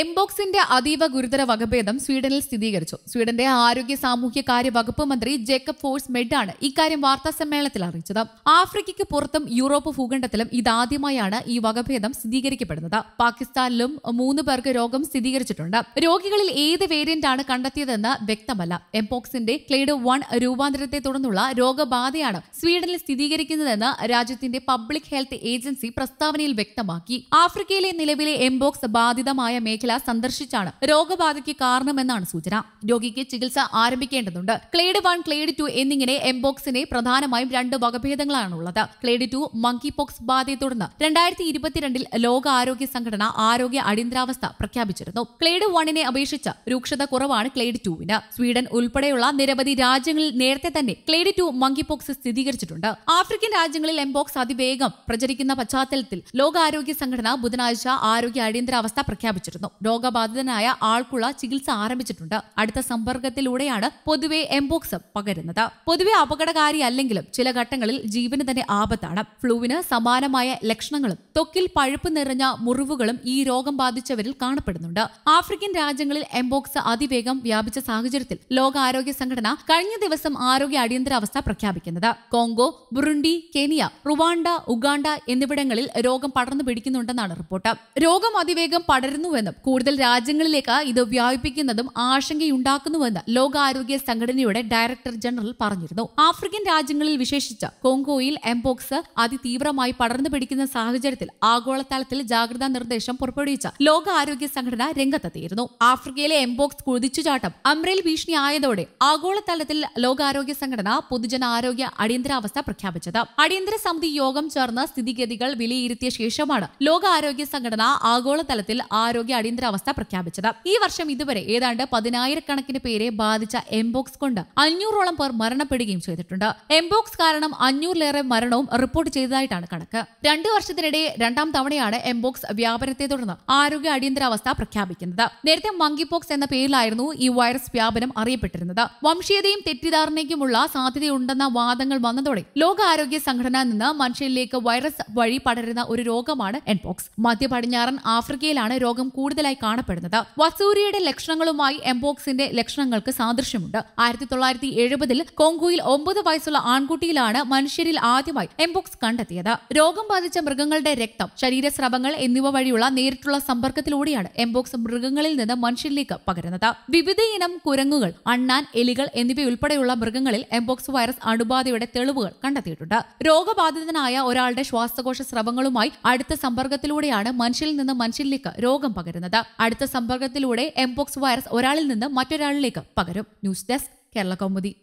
എംബോക്സിന്റെ അതീവ ഗുരുതര വകഭേദം സ്വീഡനിൽ സ്ഥിരീകരിച്ചു സ്വീഡന്റെ ആരോഗ്യ സാമൂഹ്യ കാര്യ വകുപ്പ് മന്ത്രി ജേക്കബ് ഫോഴ്സ് മെഡാണ് ഇക്കാര്യം വാർത്താ സമ്മേളനത്തിൽ അറിയിച്ചത് ആഫ്രിക്കയ്ക്ക് പുറത്തും യൂറോപ്പ് ഭൂഖണ്ഡത്തിലും ഇതാദ്യമായാണ് ഈ വകഭേദം സ്ഥിരീകരിക്കപ്പെടുന്നത് പാകിസ്ഥാനിലും മൂന്ന് പേർക്ക് രോഗം സ്ഥിരീകരിച്ചിട്ടുണ്ട് രോഗികളിൽ ഏത് ആണ് കണ്ടെത്തിയതെന്ന് വ്യക്തമല്ല എംപോക്സിന്റെ ക്ലേഡ് വൺ രൂപാന്തരത്തെ തുടർന്നുള്ള രോഗബാധയാണ് സ്വീഡനിൽ സ്ഥിരീകരിക്കുന്നതെന്ന് രാജ്യത്തിന്റെ പബ്ലിക് ഹെൽത്ത് ഏജൻസി പ്രസ്താവനയിൽ വ്യക്തമാക്കി ആഫ്രിക്കയിലെ നിലവിലെ എംബോക്സ് ബാധിതമായ മേഖല സന്ദർശിച്ചാണ് രോഗബാധയ്ക്ക് കാരണമെന്നാണ് സൂചന രോഗിക്ക് ചികിത്സ ആരംഭിക്കേണ്ടതുണ്ട് ക്ലേഡ് വൺ ക്ലേഡ് ടു എന്നിങ്ങനെ എംബോക്സിനെ പ്രധാനമായും രണ്ട് വകഭേദങ്ങളാണുള്ളത് ക്ലേഡ് ടു മങ്കി പോക്സ് ബാധയെ തുടർന്ന് രണ്ടായിരത്തി ഇരുപത്തിരണ്ടിൽ ലോകാരോഗ്യ സംഘടന ആരോഗ്യ അടിയന്തരാവസ്ഥ പ്രഖ്യാപിച്ചിരുന്നു ക്ലേഡ് വണ്ണിനെ അപേക്ഷിച്ച് രൂക്ഷത കുറവാണ് ക്ലേഡ് ടുവിന് സ്വീഡൻ ഉൾപ്പെടെയുള്ള നിരവധി രാജ്യങ്ങളിൽ നേരത്തെ തന്നെ ക്ലേഡ് ടു മങ്കി പോക്സ് സ്ഥിരീകരിച്ചിട്ടുണ്ട് ആഫ്രിക്കൻ രാജ്യങ്ങളിൽ എംബോക്സ് അതിവേഗം പ്രചരിക്കുന്ന പശ്ചാത്തലത്തിൽ ലോകാരോഗ്യ സംഘടന ബുധനാഴ്ച ആരോഗ്യ അടിയന്തരാവസ്ഥ പ്രഖ്യാപിച്ചിരുന്നു രോഗബാധിതനായ ആൾക്കുള്ള ചികിത്സ ആരംഭിച്ചിട്ടുണ്ട് അടുത്ത സമ്പർക്കത്തിലൂടെയാണ് പൊതുവെ എംബോക്സ് പകരുന്നത് പൊതുവെ അല്ലെങ്കിലും ചില ഘട്ടങ്ങളിൽ ജീവന് തന്നെ ആപത്താണ് ഫ്ലൂവിന് സമാനമായ ലക്ഷണങ്ങളും ത്വക്കിൽ പഴുപ്പ് നിറഞ്ഞ മുറിവുകളും ഈ രോഗം ബാധിച്ചവരിൽ കാണപ്പെടുന്നുണ്ട് ആഫ്രിക്കൻ രാജ്യങ്ങളിൽ എംബോക്സ് അതിവേഗം വ്യാപിച്ച സാഹചര്യത്തിൽ ലോകാരോഗ്യ സംഘടന കഴിഞ്ഞ ദിവസം ആരോഗ്യ അടിയന്തരാവസ്ഥ പ്രഖ്യാപിക്കുന്നത് Congo Burundi Kenya Rwanda Uganda എന്നിവിടങ്ങളിൽ രോഗം പടർന്നു പിടിക്കുന്നുണ്ടെന്നാണ് റിപ്പോർട്ട് രോഗം അതിവേഗം പടരുന്നുവെന്നും കൂടുതൽ രാജ്യങ്ങളിലേക്ക് ഇത് വ്യാപിപ്പിക്കുന്നതും ആശങ്കയുണ്ടാക്കുന്നുവെന്ന് ലോകാരോഗ്യ സംഘടനയുടെ ഡയറക്ടർ ജനറൽ പറഞ്ഞിരുന്നു ആഫ്രിക്കൻ രാജ്യങ്ങളിൽ വിശേഷിച്ച് കോങ്കോയിൽ എംബോക്സ് അതിതീവ്രമായി പടർന്നു പിടിക്കുന്ന സാഹചര്യത്തിൽ വിഷയത്തിൽ ആഗോളതലത്തിൽ ജാഗ്രതാ നിർദ്ദേശം പുറപ്പെടുവിച്ച ലോകാരോഗ്യ സംഘടന രംഗത്തെത്തിയിരുന്നു ആഫ്രിക്കയിലെ എംബോക്സ് അമ്രേൽ ഭീഷണി ആയതോടെ ആഗോളതലത്തിൽ ലോകാരോഗ്യ സംഘടന പൊതുജന ആരോഗ്യ അടിയന്തരാവസ്ഥ പ്രഖ്യാപിച്ചത് അടിയന്തര സമിതി യോഗം ചേർന്ന് സ്ഥിതിഗതികൾ വിലയിരുത്തിയ ശേഷമാണ് ലോകാരോഗ്യ സംഘടന ആഗോളതലത്തിൽ ആരോഗ്യ അടിയന്തരാവസ്ഥ പ്രഖ്യാപിച്ചത് ഈ വർഷം ഇതുവരെ ഏതാണ്ട് പതിനായിരക്കണക്കിന് പേരെ ബാധിച്ച എംബോക്സ് കൊണ്ട് അഞ്ഞൂറോളം പേർ മരണപ്പെടുകയും ചെയ്തിട്ടുണ്ട് എംബോക്സ് കാരണം അഞ്ഞൂറിലേറെ മരണവും റിപ്പോർട്ട് ചെയ്തതായിട്ടാണ് കണക്ക് രണ്ടു വർഷത്തിനിടെ രണ്ടാം തവണയാണ് എംബോക്സ് വ്യാപനത്തെ തുടർന്ന് ആരോഗ്യ അടിയന്തരാവസ്ഥ പ്രഖ്യാപിക്കുന്നത് നേരത്തെ മങ്കിപോക്സ് എന്ന പേരിലായിരുന്നു ഈ വൈറസ് വ്യാപനം അറിയപ്പെട്ടിരുന്നത് വംശീയതയും തെറ്റിദ്ധാരണയ്ക്കുമുള്ള സാധ്യതയുണ്ടെന്ന വാദങ്ങൾ വന്നതോടെ ലോകാരോഗ്യ സംഘടന നിന്ന് മനുഷ്യരിലേക്ക് വൈറസ് വഴി പടരുന്ന ഒരു രോഗമാണ് എംബോക്സ് മധ്യ പടിഞ്ഞാറൻ ആഫ്രിക്കയിലാണ് രോഗം കൂടുതലായി കാണപ്പെടുന്നത് വസൂരിയുടെ ലക്ഷണങ്ങളുമായി എംബോക്സിന്റെ ലക്ഷണങ്ങൾക്ക് സാദൃശ്യമുണ്ട് ആയിരത്തി തൊള്ളായിരത്തി എഴുപതിൽ കോങ്കോയിൽ ഒമ്പത് വയസ്സുള്ള ആൺകുട്ടിയിലാണ് മനുഷ്യരിൽ ആദ്യമായി എംബോക്സ് കണ്ടെത്തിയത് രോഗം ബാധിച്ച മൃഗങ്ങളുടെ രക്തം ശരീരസ്രവങ്ങൾ എന്നിവ വഴിയുള്ള നേരിട്ടുള്ള സമ്പർക്കത്തിലൂടെയാണ് എംബോക്സ് മൃഗങ്ങളിൽ നിന്ന് മനുഷ്യരിലേക്ക് പകരുന്നത് വിവിധയിനം കുരങ്ങുകൾ അണ്ണാൻ എലികൾ എന്നിവയുൾപ്പെടെയുള്ള മൃഗങ്ങളിൽ എംബോക്സ് വൈറസ് അണുബാധയുടെ തെളിവുകൾ കണ്ടെത്തിയിട്ടുണ്ട് രോഗബാധിതനായ ഒരാളുടെ ശ്വാസകോശ സ്രവങ്ങളുമായി അടുത്ത സമ്പർക്കത്തിലൂടെയാണ് മനുഷ്യരിൽ നിന്ന് മനുഷ്യരിലേക്ക് രോഗം പകരുന്നത് അടുത്ത സമ്പർക്കത്തിലൂടെ എംബോക്സ് വൈറസ് ഒരാളിൽ നിന്ന് മറ്റൊരാളിലേക്ക് പകരും ന്യൂസ് ഡെസ്ക് കേരള കൗമുദി